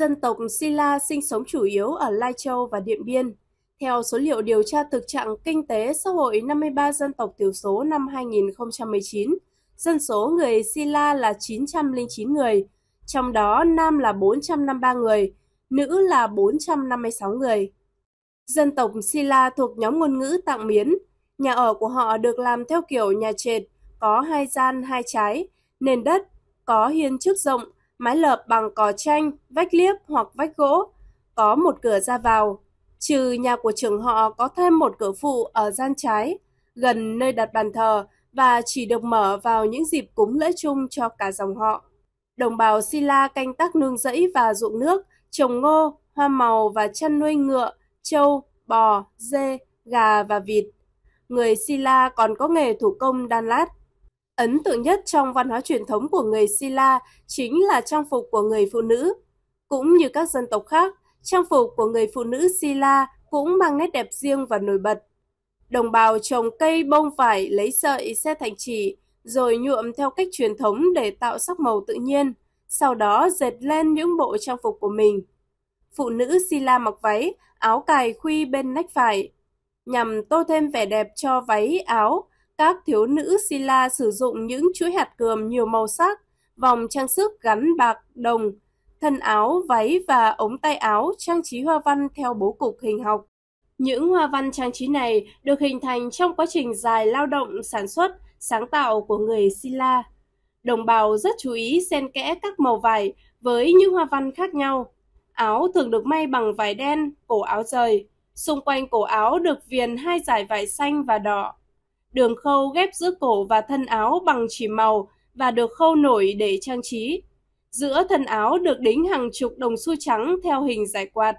dân tộc Sila sinh sống chủ yếu ở Lai Châu và Điện Biên. Theo số liệu điều tra thực trạng kinh tế xã hội 53 dân tộc thiểu số năm 2019, dân số người Sila là 909 người, trong đó nam là 453 người, nữ là 456 người. Dân tộc Sila thuộc nhóm ngôn ngữ Tạng Miến, nhà ở của họ được làm theo kiểu nhà trệt, có hai gian hai trái, nền đất có hiên trước rộng, mái lợp bằng cỏ tranh, vách liếp hoặc vách gỗ, có một cửa ra vào, trừ nhà của trưởng họ có thêm một cửa phụ ở gian trái, gần nơi đặt bàn thờ và chỉ được mở vào những dịp cúng lễ chung cho cả dòng họ. Đồng bào Sila canh tác nương rẫy và ruộng nước, trồng ngô, hoa màu và chăn nuôi ngựa, trâu, bò, dê, gà và vịt. Người Sila còn có nghề thủ công đan lát. Ấn tượng nhất trong văn hóa truyền thống của người Sila chính là trang phục của người phụ nữ. Cũng như các dân tộc khác, trang phục của người phụ nữ Sila cũng mang nét đẹp riêng và nổi bật. Đồng bào trồng cây bông vải lấy sợi xe thành chỉ, rồi nhuộm theo cách truyền thống để tạo sắc màu tự nhiên, sau đó dệt lên những bộ trang phục của mình. Phụ nữ Sila mặc váy, áo cài khuy bên nách phải, nhằm tô thêm vẻ đẹp cho váy, áo các thiếu nữ sila sử dụng những chuỗi hạt cườm nhiều màu sắc, vòng trang sức gắn bạc đồng, thân áo, váy và ống tay áo trang trí hoa văn theo bố cục hình học. Những hoa văn trang trí này được hình thành trong quá trình dài lao động sản xuất, sáng tạo của người sila. Đồng bào rất chú ý xen kẽ các màu vải với những hoa văn khác nhau. Áo thường được may bằng vải đen, cổ áo rời. Xung quanh cổ áo được viền hai dải vải xanh và đỏ đường khâu ghép giữa cổ và thân áo bằng chỉ màu và được khâu nổi để trang trí. Giữa thân áo được đính hàng chục đồng xu trắng theo hình giải quạt.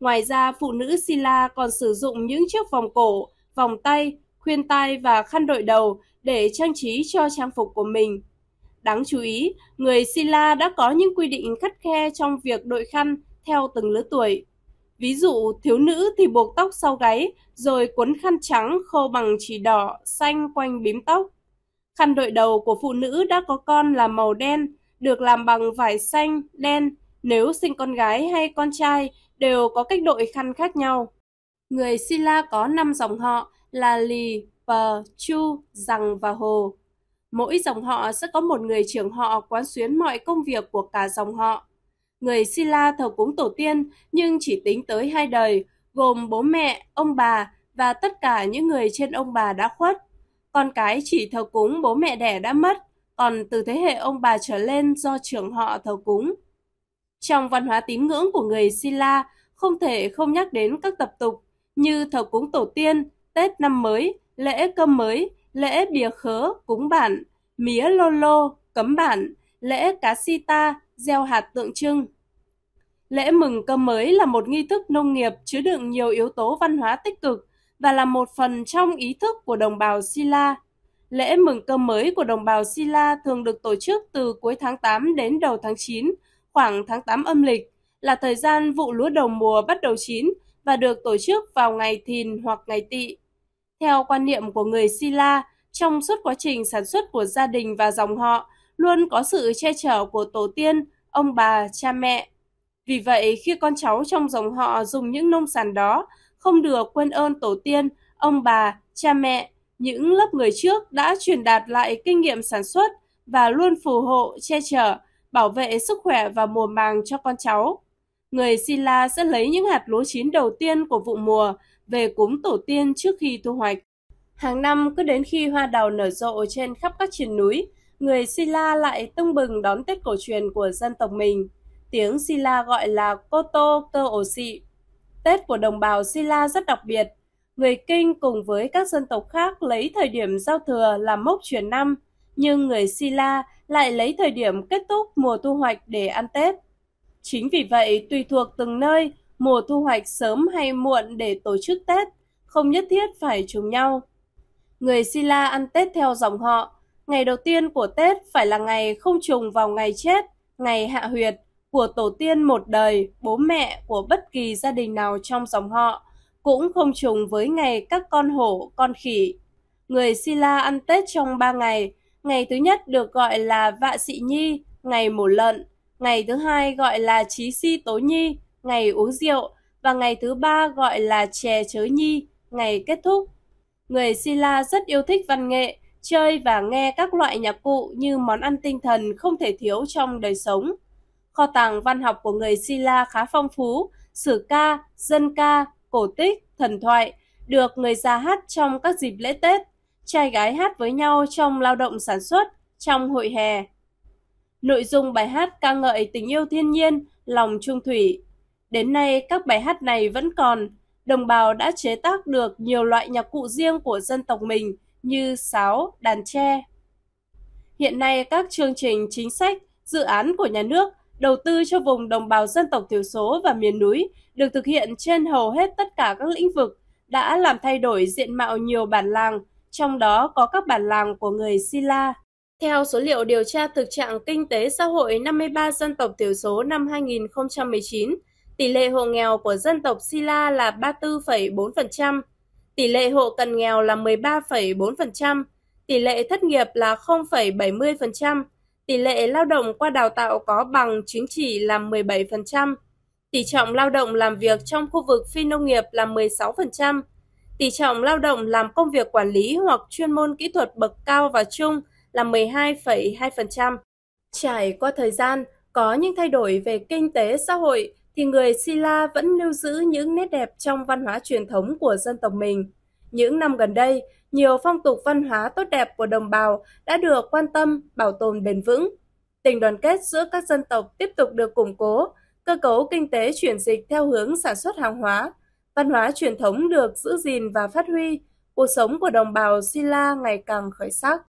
Ngoài ra, phụ nữ Sila còn sử dụng những chiếc vòng cổ, vòng tay, khuyên tai và khăn đội đầu để trang trí cho trang phục của mình. Đáng chú ý, người Sila đã có những quy định khắt khe trong việc đội khăn theo từng lứa tuổi. Ví dụ thiếu nữ thì buộc tóc sau gáy, rồi cuốn khăn trắng khô bằng chỉ đỏ, xanh quanh bím tóc. Khăn đội đầu của phụ nữ đã có con là màu đen, được làm bằng vải xanh, đen. Nếu sinh con gái hay con trai đều có cách đội khăn khác nhau. Người Sila có 5 dòng họ là Lì, Pờ, Chu, Rằng và Hồ. Mỗi dòng họ sẽ có một người trưởng họ quán xuyến mọi công việc của cả dòng họ người Sila thờ cúng tổ tiên nhưng chỉ tính tới hai đời, gồm bố mẹ, ông bà và tất cả những người trên ông bà đã khuất. Con cái chỉ thờ cúng bố mẹ đẻ đã mất, còn từ thế hệ ông bà trở lên do trưởng họ thờ cúng. Trong văn hóa tín ngưỡng của người Sila không thể không nhắc đến các tập tục như thờ cúng tổ tiên, Tết năm mới, lễ cơm mới, lễ bìa khớ, cúng bản, mía lô lô, cấm bản, lễ cá si ta, gieo hạt tượng trưng. Lễ mừng cơm mới là một nghi thức nông nghiệp chứa đựng nhiều yếu tố văn hóa tích cực và là một phần trong ý thức của đồng bào Silla. Lễ mừng cơm mới của đồng bào Silla thường được tổ chức từ cuối tháng 8 đến đầu tháng 9, khoảng tháng 8 âm lịch, là thời gian vụ lúa đầu mùa bắt đầu chín và được tổ chức vào ngày thìn hoặc ngày tỵ. Theo quan niệm của người Silla, trong suốt quá trình sản xuất của gia đình và dòng họ, luôn có sự che chở của tổ tiên, ông bà, cha mẹ. Vì vậy, khi con cháu trong dòng họ dùng những nông sản đó, không được quên ơn tổ tiên, ông bà, cha mẹ, những lớp người trước đã truyền đạt lại kinh nghiệm sản xuất và luôn phù hộ, che chở, bảo vệ sức khỏe và mùa màng cho con cháu. Người Silla sẽ lấy những hạt lúa chín đầu tiên của vụ mùa về cúng tổ tiên trước khi thu hoạch. Hàng năm cứ đến khi hoa đào nở rộ trên khắp các triền núi, người Silla lại tưng bừng đón Tết cổ truyền của dân tộc mình. Tiếng Silla gọi là Koto Cơ Ổ Xị. Tết của đồng bào Silla rất đặc biệt. Người Kinh cùng với các dân tộc khác lấy thời điểm giao thừa làm mốc chuyển năm, nhưng người Silla lại lấy thời điểm kết thúc mùa thu hoạch để ăn Tết. Chính vì vậy, tùy thuộc từng nơi, mùa thu hoạch sớm hay muộn để tổ chức Tết, không nhất thiết phải trùng nhau. Người Silla ăn Tết theo dòng họ, Ngày đầu tiên của Tết phải là ngày không trùng vào ngày chết, ngày hạ huyệt của tổ tiên một đời, bố mẹ của bất kỳ gia đình nào trong dòng họ, cũng không trùng với ngày các con hổ, con khỉ. Người Sila ăn Tết trong ba ngày, ngày thứ nhất được gọi là Vạ Sị Nhi, ngày mổ lợn, ngày thứ hai gọi là Chí Si Tối Nhi, ngày uống rượu, và ngày thứ ba gọi là Chè Chớ Nhi, ngày kết thúc. Người Sila rất yêu thích văn nghệ, chơi và nghe các loại nhạc cụ như món ăn tinh thần không thể thiếu trong đời sống. Kho tàng văn học của người Si La khá phong phú, sử ca, dân ca, cổ tích, thần thoại được người già hát trong các dịp lễ Tết, trai gái hát với nhau trong lao động sản xuất, trong hội hè. Nội dung bài hát ca ngợi tình yêu thiên nhiên, lòng trung thủy. Đến nay các bài hát này vẫn còn, đồng bào đã chế tác được nhiều loại nhạc cụ riêng của dân tộc mình – như sáo, đàn tre. Hiện nay các chương trình chính sách, dự án của nhà nước đầu tư cho vùng đồng bào dân tộc thiểu số và miền núi được thực hiện trên hầu hết tất cả các lĩnh vực đã làm thay đổi diện mạo nhiều bản làng, trong đó có các bản làng của người Sila Theo số liệu điều tra thực trạng kinh tế xã hội 53 dân tộc thiểu số năm 2019, tỷ lệ hộ nghèo của dân tộc Sila là 34,4%, Tỷ lệ hộ cận nghèo là 13,4%, tỷ lệ thất nghiệp là 0,70%, tỷ lệ lao động qua đào tạo có bằng chứng chỉ là 17%, tỷ trọng lao động làm việc trong khu vực phi nông nghiệp là 16%, tỷ trọng lao động làm công việc quản lý hoặc chuyên môn kỹ thuật bậc cao và trung là 12,2%. Trải qua thời gian, có những thay đổi về kinh tế xã hội, thì người Sila vẫn lưu giữ những nét đẹp trong văn hóa truyền thống của dân tộc mình. Những năm gần đây, nhiều phong tục văn hóa tốt đẹp của đồng bào đã được quan tâm, bảo tồn bền vững. Tình đoàn kết giữa các dân tộc tiếp tục được củng cố, cơ cấu kinh tế chuyển dịch theo hướng sản xuất hàng hóa, văn hóa truyền thống được giữ gìn và phát huy, cuộc sống của đồng bào Sila ngày càng khởi sắc.